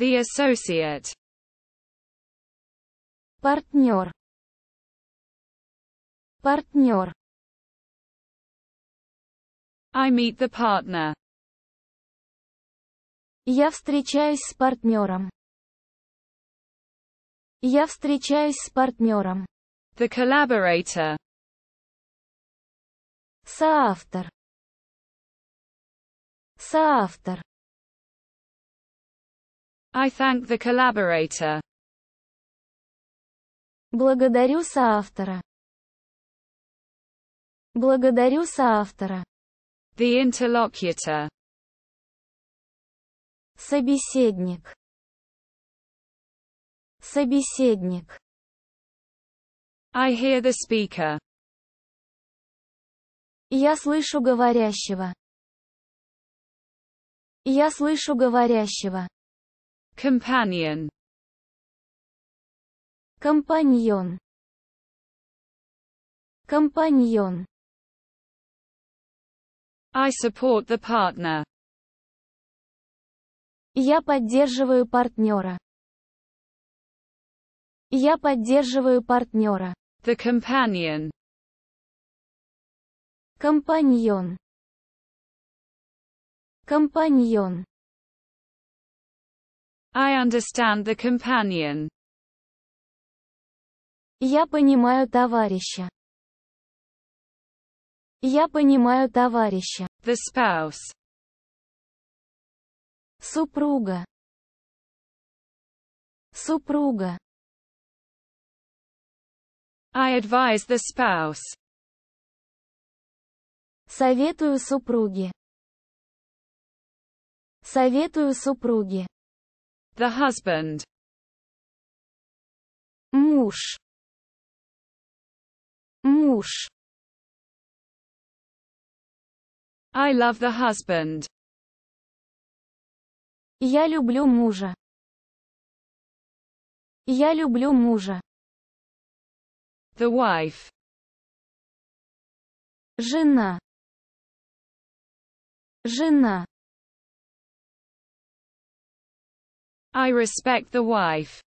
The associate. Партнер. Партнер. I meet the partner. Я встречаюсь с партнером. Я встречаюсь с партнером. The collaborator. Соавтор. Соавтор. I thank the collaborator. Благодарю соавтора. Благодарю соавтора. The interlocutor. Собеседник. Собеседник. I hear the speaker. Я слышу говорящего. Я слышу говорящего. Companion. Компаньон. Компаньон. I support the partner. Я поддерживаю партнера. Я поддерживаю партнера. The companion. Компаньон. Компаньон. I understand the companion. Я понимаю товарища. Я понимаю товарища. The spouse. Супруга. Супруга. I advise the spouse. Советую супруге. Советую супруге. the husband. Муж. Муж. I love the husband. Я люблю мужа. Я люблю мужа. The wife. Жена. Жена. I respect the wife.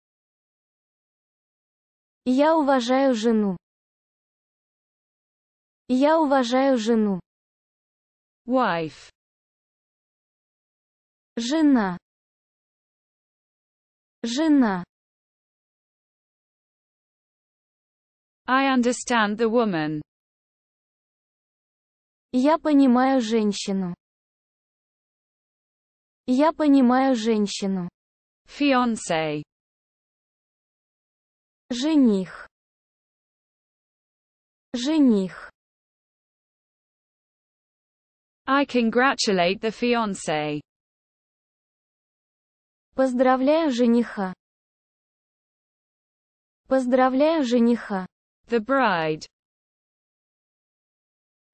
Я уважаю жену. Я уважаю жену. Wife. Жена. Жена. I understand the woman. Я понимаю женщину. Я понимаю женщину. Fiancé. Жених. Жених. I congratulate the fiance. Поздравляю жениха. Поздравляю жениха. The bride.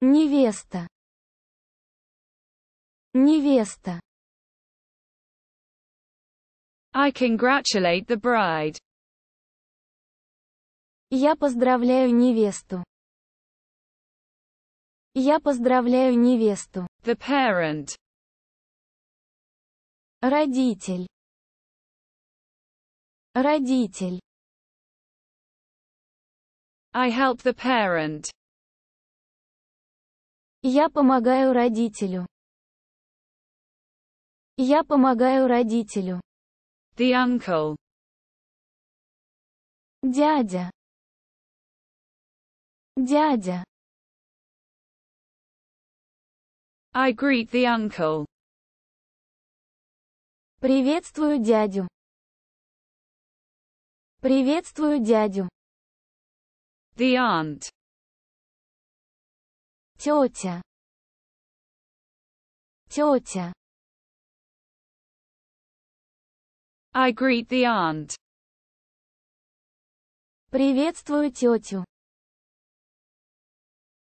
Невеста. Невеста. I congratulate the bride. Я поздравляю невесту. Я поздравляю невесту. The parent. Родитель. Родитель. I help the parent. Я помогаю родителю. Я помогаю родителю. The uncle. Дядя. Дядя. I greet the uncle. Приветствую дядю. Приветствую дядю. The aunt. Тетя. Тетя. I greet the aunt. Приветствую тетю.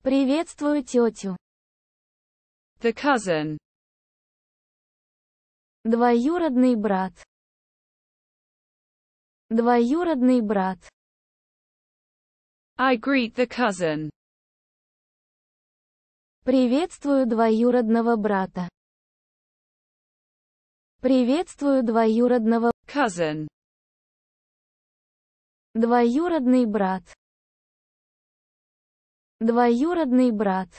Приветствую тетю. The cousin. Двоюродный брат. Двоюродный брат. I greet the cousin. Приветствую двоюродного брата. Приветствую двоюродного cousin. Двоюродный брат. Двоюродный брат.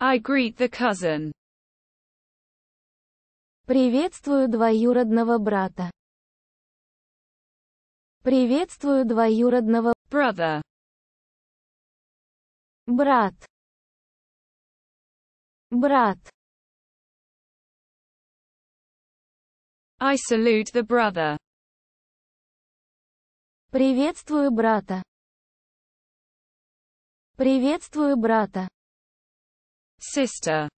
I greet the cousin. Приветствую двоюродного брата. Приветствую двоюродного brother. Брат. Брат. I salute the brother. Приветствую брата. Приветствую брата. Sister.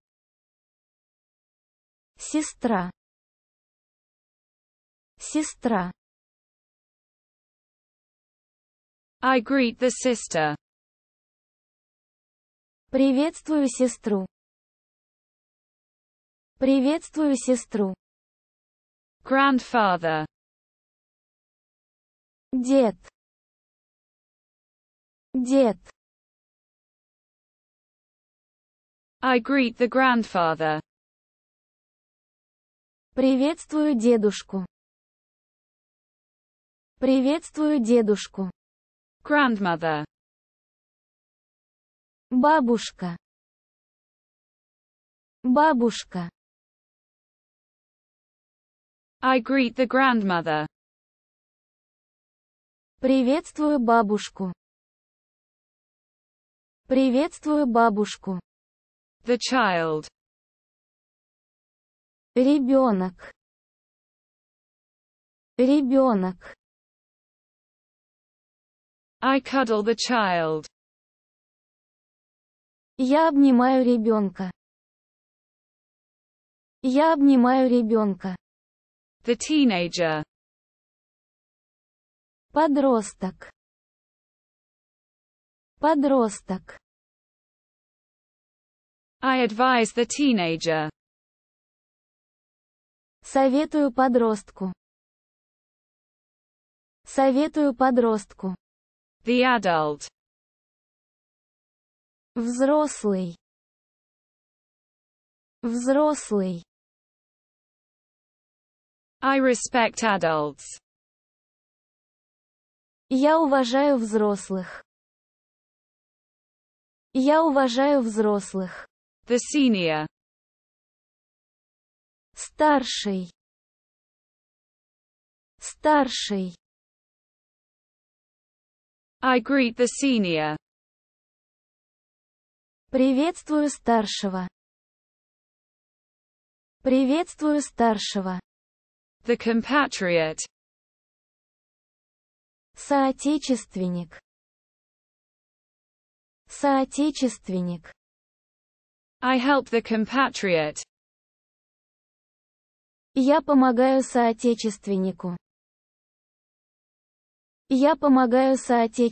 Сестра. Сестра. I greet the sister. Приветствую сестру. Приветствую сестру grandfather дед дед I greet the grandfather Приветствую дедушку Приветствую дедушку grandmother бабушка бабушка I greet the grandmother. Приветствую бабушку. Приветствую бабушку. The child. Ребенок. Ребенок. I cuddle the child. Я обнимаю ребенка. Я обнимаю ребенка. The teenager. Подросток. Подросток. I advise the teenager. Советую подростку. Советую подростку. The adult. Взрослый. Взрослый. I respect adults. Я уважаю взрослых. Я уважаю взрослых. The senior. Старший. Старший. I greet the senior. Приветствую старшего. Приветствую старшего. The compatriot. Соотечественник. Соотечественник. I help the compatriot. Я помогаю соотечественнику. Я помогаю соотечественнику.